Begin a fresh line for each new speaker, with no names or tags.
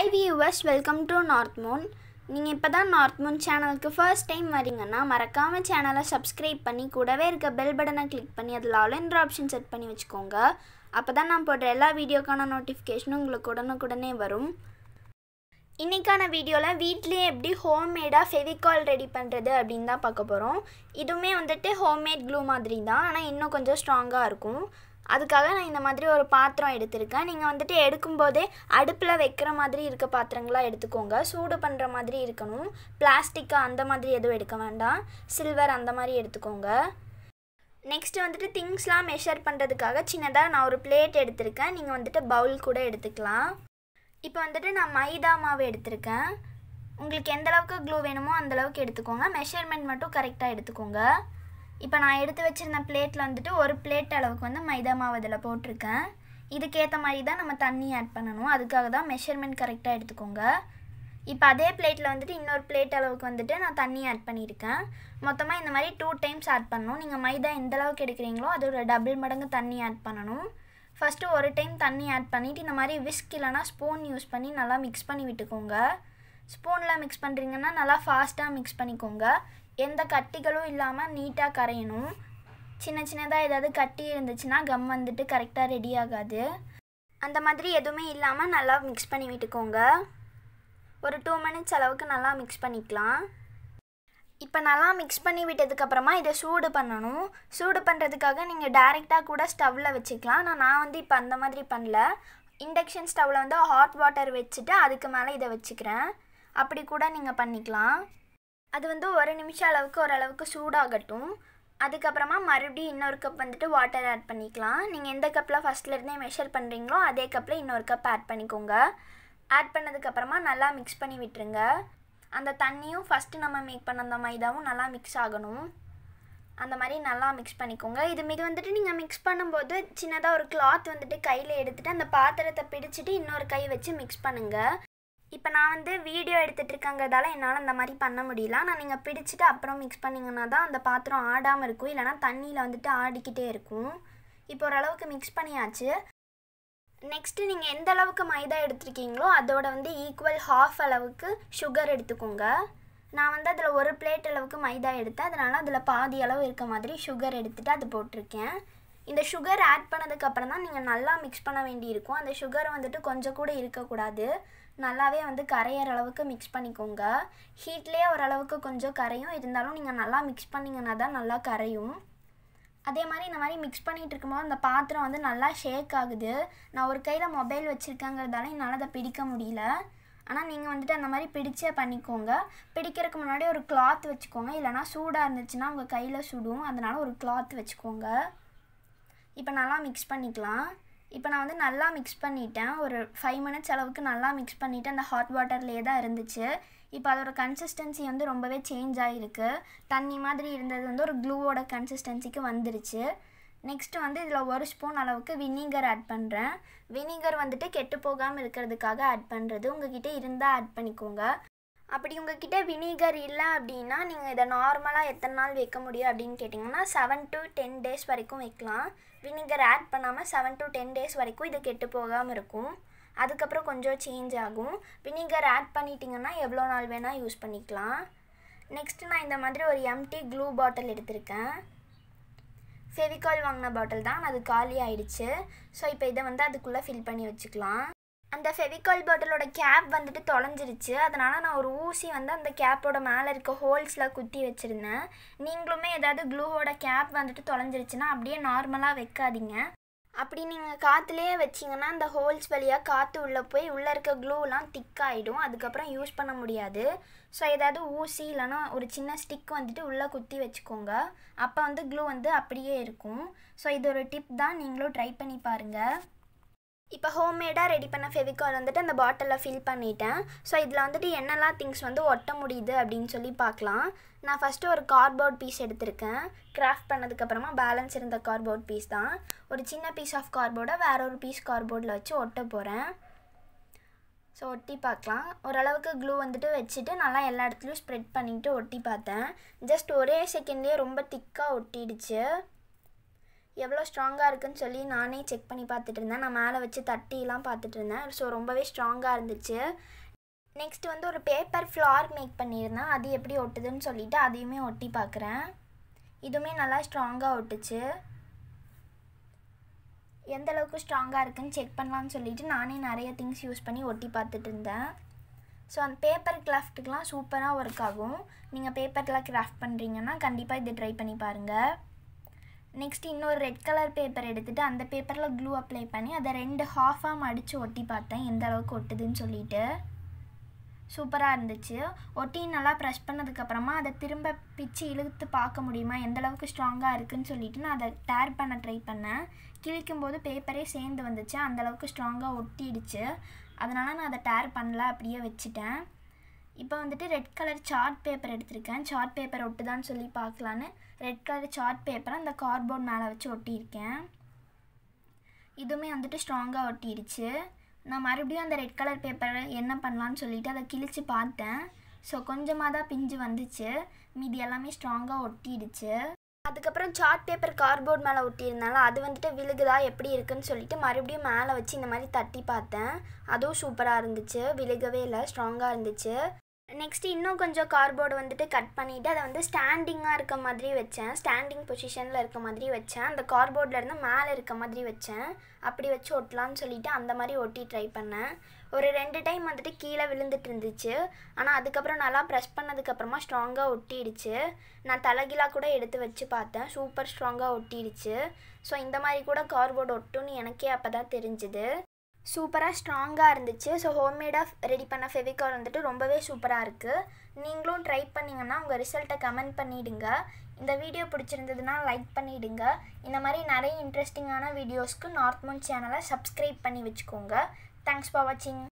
high viewers welcome to North Moon நீங்கள் இப்போ தான் நார்த் மூன் சேனலுக்கு ஃபர்ஸ்ட் டைம் வரீங்கன்னா மறக்காமல் சேனலை சப்ஸ்கிரைப் பண்ணி கூடவே இருக்க பெல் பட்டனை கிளிக் பண்ணி அதில் ஆல்ன்ற ஆப்ஷன் செட் பண்ணி வச்சுக்கோங்க அப்போ தான் நான் போடுற எல்லா வீடியோக்கான நோட்டிஃபிகேஷனும் உங்களுக்கு உடனுக்குடனே வரும் இன்றைக்கான வீடியோவில் வீட்லேயே எப்படி ஹோம்மேடாக ஃபெவிகால் ரெடி பண்ணுறது அப்படின்னு தான் பார்க்க போகிறோம் இதுவுமே வந்துட்டு ஹோம்மேட் க்ளூ மாதிரி தான் ஆனால் இன்னும் கொஞ்சம் ஸ்ட்ராங்காக இருக்கும் அதுக்காக நான் இந்த மாதிரி ஒரு பாத்திரம் எடுத்திருக்கேன் நீங்கள் வந்துட்டு எடுக்கும்போதே அடுப்பில் வைக்கிற மாதிரி இருக்க பாத்திரங்களாக எடுத்துக்கோங்க சூடு பண்ணுற மாதிரி இருக்கணும் பிளாஸ்டிக்காக அந்த மாதிரி எதுவும் எடுக்க வேண்டாம் சில்வர் அந்த மாதிரி எடுத்துக்கோங்க நெக்ஸ்ட் வந்துட்டு திங்ஸ்லாம் மெஷர் பண்ணுறதுக்காக சின்னதாக நான் ஒரு பிளேட் எடுத்திருக்கேன் நீங்கள் வந்துட்டு பவுல் கூட எடுத்துக்கலாம் இப்போ வந்துட்டு நான் மைதா மாவு எடுத்திருக்கேன் உங்களுக்கு எந்தளவுக்கு க்ளூ வேணுமோ அந்தளவுக்கு எடுத்துக்கோங்க மெஷர்மெண்ட் மட்டும் கரெக்டாக எடுத்துக்கோங்க இப்போ நான் எடுத்து வச்சுருந்த பிளேட்டில் வந்துட்டு ஒரு பிளேட் அளவுக்கு வந்து மைதா மாவு இதில் போட்டிருக்கேன் இதுக்கேற்ற மாதிரி தான் நம்ம தண்ணி ஆட் பண்ணணும் அதுக்காக தான் மெஷர்மெண்ட் கரெக்டாக எடுத்துக்கோங்க இப்போ அதே பிளேட்டில் வந்துட்டு இன்னொரு பிளேட் அளவுக்கு வந்துட்டு நான் தண்ணி ஆட் பண்ணியிருக்கேன் மொத்தமாக இந்த மாதிரி டூ டைம்ஸ் ஆட் பண்ணணும் நீங்கள் மைதா எந்த அளவுக்கு எடுக்கிறீங்களோ அதோட டபுள் மடங்கு தண்ணி ஆட் பண்ணணும் ஃபஸ்ட்டு ஒரு டைம் தண்ணி ஆட் பண்ணிவிட்டு இந்த மாதிரி விஸ்க் இல்லைனா ஸ்பூன் யூஸ் பண்ணி நல்லா மிக்ஸ் பண்ணி விட்டுக்கோங்க ஸ்பூனில் மிக்ஸ் பண்ணுறீங்கன்னா நல்லா ஃபாஸ்ட்டாக மிக்ஸ் பண்ணிக்கோங்க எந்த கட்டிகளும் இல்லாமல் நீட்டாக கரையணும் சின்ன சின்னதாக ஏதாவது கட்டி இருந்துச்சுன்னா கம் வந்துட்டு கரெக்டாக ரெடி ஆகாது அந்த மாதிரி எதுவுமே இல்லாமல் நல்லா மிக்ஸ் பண்ணி விட்டுக்கோங்க ஒரு டூ மினிட்ஸ் அளவுக்கு நல்லா மிக்ஸ் பண்ணிக்கலாம் இப்போ நல்லா மிக்ஸ் பண்ணி விட்டதுக்கப்புறமா இதை சூடு பண்ணணும் சூடு பண்ணுறதுக்காக நீங்கள் டேரெக்டாக கூட ஸ்டவ்வில் வச்சுக்கலாம் ஆனால் நான் வந்து இப்போ அந்த மாதிரி பண்ணல இண்டக்ஷன் ஸ்டவ்வில் வந்து ஹாட் வாட்டர் வச்சுட்டு அதுக்கு மேலே இதை வச்சுக்கிறேன் அப்படி கூட நீங்கள் பண்ணிக்கலாம் அது வந்து ஒரு நிமிஷம் அளவுக்கு ஓரளவுக்கு சூடாகட்டும் அதுக்கப்புறமா மறுபடியும் இன்னொரு கப் வந்துட்டு வாட்டர் ஆட் பண்ணிக்கலாம் நீங்கள் எந்த கப்பில் ஃபஸ்ட்லேருந்தே மெஷர் பண்ணுறீங்களோ அதே கப்பில் இன்னொரு கப் ஆட் பண்ணிக்கோங்க ஆட் பண்ணதுக்கப்புறமா நல்லா மிக்ஸ் பண்ணி விட்டுருங்க அந்த தண்ணியும் ஃபஸ்ட்டு நம்ம மேக் பண்ண அந்த மைதாவும் நல்லா மிக்ஸ் ஆகணும் அந்த மாதிரி நல்லா மிக்ஸ் பண்ணிக்கோங்க இது மீது வந்துட்டு நீங்கள் மிக்ஸ் பண்ணும்போது சின்னதாக ஒரு கிளாத் வந்துட்டு கையில் எடுத்துகிட்டு அந்த பாத்திரத்தை பிடிச்சிட்டு இன்னொரு கை வச்சு மிக்ஸ் பண்ணுங்கள் இப்போ நான் வந்து வீடியோ எடுத்துகிட்ருக்கங்கிறதால என்னால் அந்த மாதிரி பண்ண முடியல நான் நீங்கள் பிடிச்சிட்டு அப்புறம் மிக்ஸ் பண்ணிங்கன்னா தான் அந்த பாத்திரம் ஆடாமல் இருக்கும் இல்லைனா தண்ணியில் வந்துட்டு ஆடிக்கிட்டே இருக்கும் இப்போ ஓரளவுக்கு மிக்ஸ் பண்ணியாச்சு நெக்ஸ்ட்டு நீங்கள் எந்த அளவுக்கு மைதா எடுத்துருக்கீங்களோ அதோட வந்து ஈக்குவல் ஹாஃப் அளவுக்கு சுகர் எடுத்துக்கோங்க நான் வந்து அதில் ஒரு பிளேட் அளவுக்கு மைதா எடுத்தேன் அதனால் அதில் பாதி அளவு இருக்க மாதிரி சுகர் எடுத்துகிட்டு அது போட்டிருக்கேன் இந்த சுகர் ஆட் பண்ணதுக்கப்புறம் தான் நீங்கள் நல்லா மிக்ஸ் பண்ண வேண்டியிருக்கும் அந்த சுகர் வந்துட்டு கொஞ்சம் கூட இருக்கக்கூடாது நல்லாவே வந்து கரையிற அளவுக்கு மிக்ஸ் பண்ணிக்கோங்க ஹீட்லேயே ஓரளவுக்கு கொஞ்சம் கரையும் இருந்தாலும் நீங்கள் நல்லா மிக்ஸ் பண்ணிங்கன்னா தான் நல்லா கரையும் அதே மாதிரி இந்த மாதிரி மிக்ஸ் பண்ணிகிட்டு இருக்கும்போது அந்த பாத்திரம் வந்து நல்லா ஷேக் ஆகுது நான் ஒரு கையில் மொபைல் வச்சுருக்கேங்கிறதால என்னால் அதை பிடிக்க முடியல ஆனால் நீங்கள் வந்துட்டு அந்த மாதிரி பிடிச்சே பண்ணிக்கோங்க பிடிக்கிறதுக்கு முன்னாடி ஒரு கிளாத் வச்சுக்கோங்க இல்லைனா சூடாக இருந்துச்சுன்னா உங்கள் கையில் சுடும் அதனால் ஒரு கிளாத் வச்சுக்கோங்க இப்போ நல்லா மிக்ஸ் பண்ணிக்கலாம் இப்போ நான் வந்து நல்லா மிக்ஸ் பண்ணிட்டேன் ஒரு ஃபைவ் மினிட்ஸ் அளவுக்கு நல்லா மிக்ஸ் பண்ணிவிட்டு அந்த ஹாட் வாட்டர்லேயே தான் இருந்துச்சு இப்போ அதோட கன்சிஸ்டன்சி வந்து ரொம்பவே சேஞ்ச் ஆகிருக்கு தண்ணி மாதிரி இருந்தது வந்து ஒரு க்ளூவோட கன்சிஸ்டன்சிக்கு வந்துருச்சு நெக்ஸ்ட்டு வந்து இதில் ஒரு ஸ்பூன் அளவுக்கு வினிகர் ஆட் பண்ணுறேன் வினிகர் வந்துட்டு கெட்டு போகாமல் இருக்கிறதுக்காக ஆட் பண்ணுறது கிட்டே இருந்தால் ஆட் பண்ணிக்கோங்க அப்படி உங்ககிட்ட வினிகர் இல்லை அப்படின்னா நீங்கள் இதை நார்மலாக எத்தனை நாள் வைக்க முடியும் அப்படின்னு கேட்டிங்கன்னா செவன் டு டென் டேஸ் வரைக்கும் வைக்கலாம் வினிகர் ஆட் பண்ணாமல் செவன் டு டென் டேஸ் வரைக்கும் இது கெட்டு போகாமல் இருக்கும் அதுக்கப்புறம் கொஞ்சம் சேஞ்ச் ஆகும் வினிகர் ஆட் பண்ணிட்டிங்கன்னா எவ்வளோ நாள் வேணால் யூஸ் பண்ணிக்கலாம் நெக்ஸ்ட்டு நான் இந்த மாதிரி ஒரு எம்டி க்ளூ பாட்டில் எடுத்திருக்கேன் ஃபெவிகால் வாங்கின பாட்டில் தான் அது காலி ஆயிடுச்சு ஸோ இப்போ இதை வந்து அதுக்குள்ளே ஃபில் பண்ணி வச்சுக்கலாம் அந்த ஃபெவிகால் பாட்டிலோட கேப் வந்துட்டு தொலைஞ்சிருச்சு அதனால் நான் ஒரு ஊசி வந்து அந்த கேப்போட மேலே இருக்க ஹோல்ஸில் குத்தி வச்சுருந்தேன் நீங்களுமே ஏதாவது க்ளூவோட கேப் வந்துட்டு தொலைஞ்சிருச்சுன்னா அப்படியே நார்மலாக வைக்காதீங்க அப்படி நீங்கள் காற்றுலேயே வச்சிங்கன்னா அந்த ஹோல்ஸ் வழியாக காற்று உள்ளே போய் உள்ளே இருக்க க்ளூலாம் திக்காயிடும் அதுக்கப்புறம் யூஸ் பண்ண முடியாது ஸோ ஏதாவது ஊசி இல்லைனா ஒரு சின்ன ஸ்டிக் வந்துட்டு உள்ளே குத்தி வச்சுக்கோங்க அப்போ வந்து க்ளூ வந்து அப்படியே இருக்கும் ஸோ இது ஒரு டிப் தான் நீங்களும் ட்ரை பண்ணி பாருங்கள் இப்போ ஹோம்மேடாக ரெடி பண்ண ஃபெவிகால் வந்துட்டு அந்த பாட்டிலில் ஃபில் பண்ணிட்டேன் ஸோ இதில் வந்துட்டு என்னெல்லாம் திங்ஸ் வந்து ஒட்ட முடியுது அப்படின்னு சொல்லி பார்க்கலாம் நான் ஃபஸ்ட்டு ஒரு கார்போர்ட் பீஸ் எடுத்திருக்கேன் கிராஃப்ட் பண்ணதுக்கப்புறமா பேலன்ஸ் இருந்த கார்போர்ட் பீஸ் தான் ஒரு சின்ன பீஸ் ஆஃப் கார்போர்டை வேற ஒரு பீஸ் கார்போர்டில் வச்சு ஒட்ட போகிறேன் ஸோ ஒட்டி பார்க்கலாம் ஓரளவுக்கு க்ளூ வந்துட்டு வச்சுட்டு நல்லா எல்லா இடத்துலையும் ஸ்ப்ரெட் பண்ணிவிட்டு ஒட்டி பார்த்தேன் ஜஸ்ட் ஒரே செகண்ட்லேயே ரொம்ப திக்காக ஒட்டிடுச்சு எவ்வளோ ஸ்ட்ராங்காக இருக்குதுன்னு சொல்லி நானே செக் பண்ணி பார்த்துட்டு இருந்தேன் நான் மேலே வச்சு தட்டிலாம் பார்த்துட்டு இருந்தேன் ஸோ ரொம்பவே ஸ்ட்ராங்காக இருந்துச்சு நெக்ஸ்ட் வந்து ஒரு பேப்பர் ஃப்ளார் மேக் பண்ணியிருந்தேன் அது எப்படி ஒட்டுதுன்னு சொல்லிவிட்டு அதையுமே ஒட்டி பார்க்குறேன் இதுவுமே நல்லா ஸ்ட்ராங்காக ஒட்டுச்சு எந்த அளவுக்கு ஸ்ட்ராங்காக இருக்குன்னு செக் பண்ணலான்னு சொல்லிவிட்டு நானே நிறைய திங்ஸ் யூஸ் பண்ணி ஒட்டி பார்த்துட்டு இருந்தேன் ஸோ அந்த பேப்பர் கிராஃப்ட்டுக்கெலாம் சூப்பராக ஒர்க் ஆகும் நீங்கள் பேப்பரில் கிராஃப்ட் பண்ணுறீங்கன்னா கண்டிப்பாக இதை ட்ரை பண்ணி பாருங்கள் நெக்ஸ்ட் இன்னொரு ரெட் கலர் பேப்பர் எடுத்துகிட்டு அந்த பேப்பரில் க்ளூ அப்ளை பண்ணி அதை ரெண்டு ஹாஃபாக மடித்து ஒட்டி பார்த்தேன் எந்த அளவுக்கு ஒட்டுதுன்னு சொல்லிட்டு சூப்பராக இருந்துச்சு ஒட்டி நல்லா ப்ரெஷ் பண்ணதுக்கப்புறமா அதை திரும்ப பிச்சு இழுத்து பார்க்க முடியுமா எந்தளவுக்கு ஸ்ட்ராங்காக இருக்குதுன்னு சொல்லிட்டு நான் அதை டேர் பண்ண ட்ரை பண்ணேன் கிழிக்கும்போது பேப்பரே சேர்ந்து வந்துச்சு அந்தளவுக்கு ஸ்ட்ராங்காக ஒட்டிடுச்சு அதனால் நான் அதை டேர் பண்ணல அப்படியே வச்சுட்டேன் இப்போ வந்துட்டு ரெட் கலர் சார்ட் பேப்பர் எடுத்திருக்கேன் சார்ட் பேப்பர் ஒட்டுதான்னு சொல்லி பார்க்கலான்னு ரெட் கலர் சார்ட் பேப்பரை அந்த கார்ட்போர்ட் மேலே வச்சு ஒட்டியிருக்கேன் இதுவுமே வந்துட்டு ஸ்ட்ராங்காக ஒட்டிடுச்சு நான் மறுபடியும் அந்த ரெட் கலர் பேப்பரை என்ன பண்ணலான்னு சொல்லிவிட்டு அதை கிழித்து பார்த்தேன் ஸோ கொஞ்சமாக தான் பிஞ்சு வந்துச்சு மீதி எல்லாமே ஸ்ட்ராங்காக ஒட்டிடுச்சு அதுக்கப்புறம் சார்ட் பேப்பர் கார்ட்போர்ட் மேலே ஒட்டியிருந்தால அது வந்துட்டு விழுகுதா எப்படி இருக்குன்னு சொல்லிட்டு மறுபடியும் மேலே வச்சு இந்த மாதிரி தட்டி பார்த்தேன் அதுவும் சூப்பராக இருந்துச்சு விழுகவே இல்லை ஸ்ட்ராங்காக இருந்துச்சு நெக்ஸ்ட்டு இன்னும் கொஞ்சம் கார்போர்டு வந்துட்டு கட் பண்ணிவிட்டு அதை வந்து ஸ்டாண்டிங்காக இருக்க மாதிரி வச்சேன் ஸ்டாண்டிங் பொசிஷனில் இருக்க மாதிரி வச்சேன் அந்த கார்போர்ட்லேருந்து மேலே இருக்க மாதிரி வச்சேன் அப்படி வச்சு ஒட்டலான்னு சொல்லிவிட்டு அந்த மாதிரி ஒட்டி ட்ரை பண்ணேன் ஒரு ரெண்டு டைம் வந்துட்டு கீழே விழுந்துட்டு இருந்துச்சு ஆனால் அதுக்கப்புறம் நல்லா ப்ரெஸ் பண்ணதுக்கப்புறமா ஸ்ட்ராங்காக ஒட்டிடுச்சு நான் தலைகிலாக கூட எடுத்து வச்சு பார்த்தேன் சூப்பர் ஸ்ட்ராங்காக ஒட்டிடுச்சு ஸோ இந்த மாதிரி கூட கார்போர்டு ஒட்டுன்னு எனக்கே அப்போ தான் தெரிஞ்சுது சூப்பராக ஸ்ட்ராங்காக இருந்துச்சு ஸோ ஹோம்மேடாக ரெடி பண்ண ஃபெவிகால் வந்துட்டு ரொம்பவே சூப்பராக இருக்குது நீங்களும் ட்ரை பண்ணிங்கன்னா உங்கள் ரிசல்ட்டை கமெண்ட் பண்ணிவிடுங்க இந்த வீடியோ பிடிச்சிருந்ததுனால் லைக் பண்ணிவிடுங்க இந்த மாதிரி நிறைய இன்ட்ரெஸ்டிங்கான வீடியோஸ்க்கு நார்த் மூன் சேனலை சப்ஸ்கிரைப் பண்ணி வச்சுக்கோங்க தேங்க்ஸ் ஃபார் வாட்சிங்